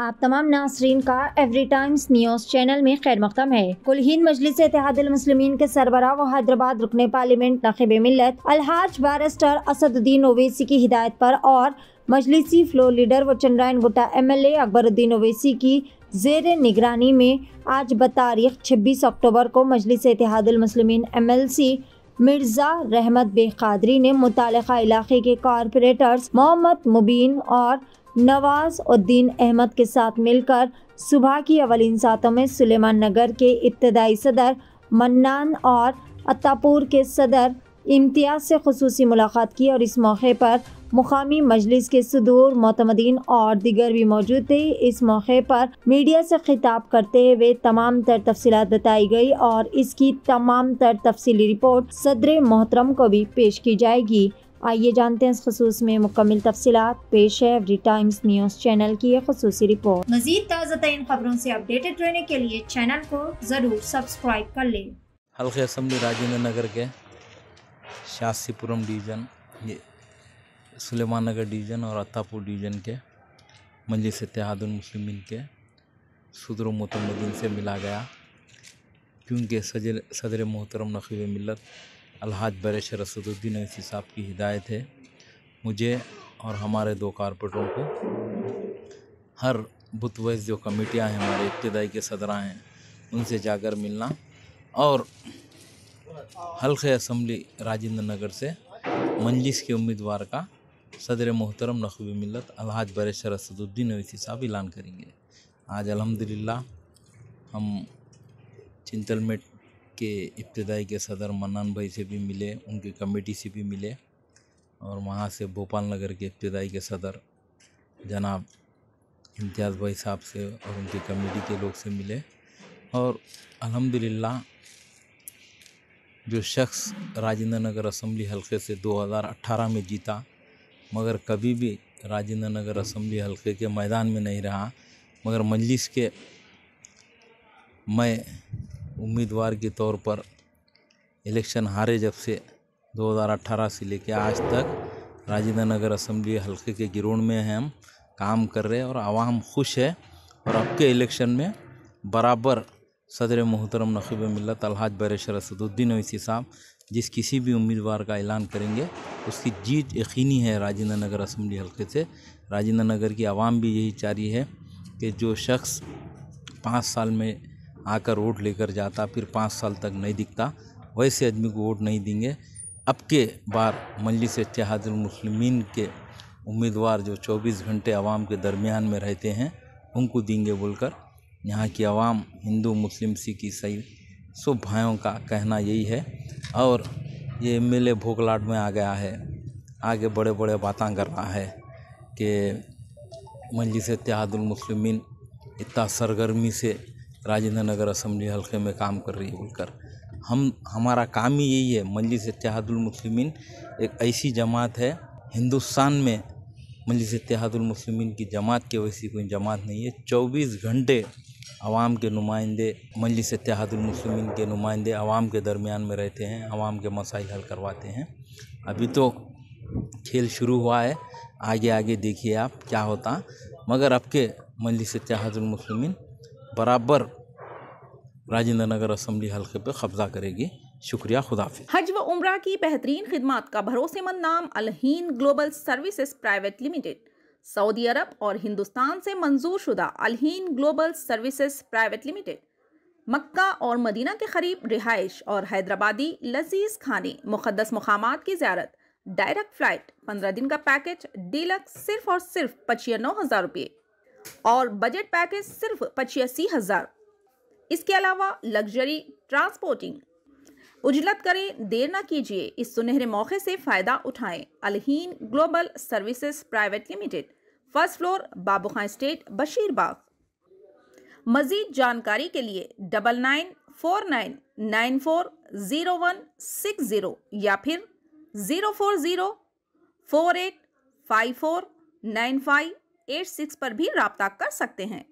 आप तमाम नासरीन का एवरी टाइम्स न्यूज़ चैनल में खैर मकदम है कुल हिंद मजलिस मुस्लिमीन के सरबरा व हैदराबाद रुकन पार्लियामेंट नखब मिलत अलहाज बारिस्टर असदुद्दीन ओवैसी की हिदायत पर और मजलिसी फ्लोर लीडर व चंद्रायन एल ए अकबरुद्दीन ओवैसी की जेर निगरानी में आज बतारीख छब्बीस अक्टूबर को Majlis Muslimeen M L C Mirza Rahmat बेखादरी ने मुतल इलाके के कॉरपोरेटर्स मोहम्मद मुबीन और नवाज उद्दीन अहमद के साथ मिलकर सुबह की अवलिन सातों में सुलेमान नगर के इब्तदाई सदर मन्नान और अत्तापुर के सदर इम्तियाज़ से खसूसी मुलाकात की और इस मौके पर मुकामी मजलिस के सदूर मतमदीन और दिगर भी मौजूद थे इस मौके पर मीडिया से खिताब करते हुए तमाम तर तफसी बताई गई और इसकी तमाम तर तफसी रिपोर्ट सदर मोहतरम को भी पेश की जाएगी आइए जानते हैं इस खसूस में मुकम्मल तफसीत पेश है एवरी टाइम्स न्यूज़ चैनल की खसूस रिपोर्ट मजीद ताज़ा तरीन खबरों से अपडेटेड रहने के लिए चैनल को ज़रूर सब्सक्राइब कर लें हल्के असम्बली राजेंद्र नगर के शासीपुरम डिवीज़न सलेमान नगर डिवीज़न और अतापुर डिवीज़न के मजलिस मुस्लिमीन के सदर मतमदीन से मिला गया क्योंकि सदर मोहतरम नकीब मिलत अलहाज बरश रसदुद्दीन वैसी साहब की हिदायत है मुझे और हमारे दो कारपोरेटरों को हर बुतव जो कमेटियाँ हैं हमारे इब्तदाई के सदरा हैं उनसे जाकर मिलना और हल्के असम्बली राजेंद्र नगर से मंजिस के उम्मीदवार का सदर मोहतरम नकवी मिलत अलहाज बरेश रसदुद्दीन अवैसी साहब ऐलान करेंगे आज अलहमदिल्ला हम चिंतलमेट के इब्तदाई के सदर मन्नान भाई से भी मिले उनकी कमेटी से भी मिले और वहाँ से भोपाल नगर के इब्तदाई के सदर जनाब इम्तियाज़ भाई साहब से और उनकी कमेटी के लोग से मिले और अल्हम्दुलिल्लाह जो शख्स राजेंद्र नगर असम्बली हलके से 2018 में जीता मगर कभी भी राजेंद्र नगर असम्बली हलके के मैदान में नहीं रहा मगर मजलिस के मैं उम्मीदवार के तौर पर इलेक्शन हारे जब से 2018 से लेकर आज तक राजेंद्र नगर असम्बली हल्के के गिरोह में हैं हम काम कर रहे हैं और आवाम खुश है और अब के इलेक्शन में बराबर सदर मोहतरम नकीब मिल्ला तलहाज बैरेशर असदुद्दीन वैसी साहब जिस किसी भी उम्मीदवार का ऐलान करेंगे उसकी जीत यकीनी है राजेंद्र नगर असम्बली हल्के से राजेंद्र नगर की आवाम भी यही चाह रही है कि जो शख्स पाँच साल में आकर वोट लेकर जाता फिर पाँच साल तक नहीं दिखता वैसे आदमी को वोट नहीं देंगे अब के बार मजलिस मुस्लिमीन के उम्मीदवार जो 24 घंटे आवाम के दरमियान में रहते हैं उनको देंगे बोलकर यहाँ की आवाम हिंदू मुस्लिम सिख ईसाई सब भाइयों का कहना यही है और ये एम एल भोकलाट में आ गया है आगे बड़े बड़े बातें कर रहा है कि मजलिस मुस्लिमीन इतना सरगर्मी से राजेंद्र नगर असम्बली हल्के में काम कर रही है बोलकर हम हमारा काम ही यही है मजलिस इतिहादुलमसलिमिन एक ऐसी जमात है हिंदुस्तान में मजलिस इतिहादुलमसलिमिन की जमात के वैसी कोई जमात नहीं है चौबीस घंटे आवाम के नुमाइंदे मजलिस इतिहादुलमसलिमिन के नुमाइंदे आवाम के दरमियान में रहते हैं आवाम के मसाइल हल करवाते हैं अभी तो खेल शुरू हुआ है आगे आगे देखिए आप क्या होता मगर अब के मजलिस इतिहादुलमसलिमिन बराबर राजेंद्र नगर असम्बली हल्के पर कब्जा करेगी शुक्रिया खुदाफि हज व उम्र की बेहतरीन खिदमत का भरोसेमंद नाम Alheen Global Services Private Limited सऊदी अरब और हिंदुस्तान से मंजूर शुदा Alheen Global Services Private Limited मक्का और मदीना के करीब रिहाइश और हैदराबादी लजीज खाने मुकदस मकाम की ज्यारत डायरेक्ट फ्लाइट पंद्रह दिन का पैकेज डीलक्स सिर्फ और सिर्फ नौ हज़ार रुपये और बजट पैकेज सिर्फ पचासी हज़ार इसके अलावा लग्जरी ट्रांसपोर्टिंग उजलत करें देर ना कीजिए इस सुनहरे मौके से फ़ायदा उठाएं Alheen Global Services Private Limited first floor Babukhan estate Basheerbagh मज़ीद जानकारी के लिए double nine four nine nine four zero one six zero या फिर zero four zero four eight five four nine five eight six पर भी रबता कर सकते हैं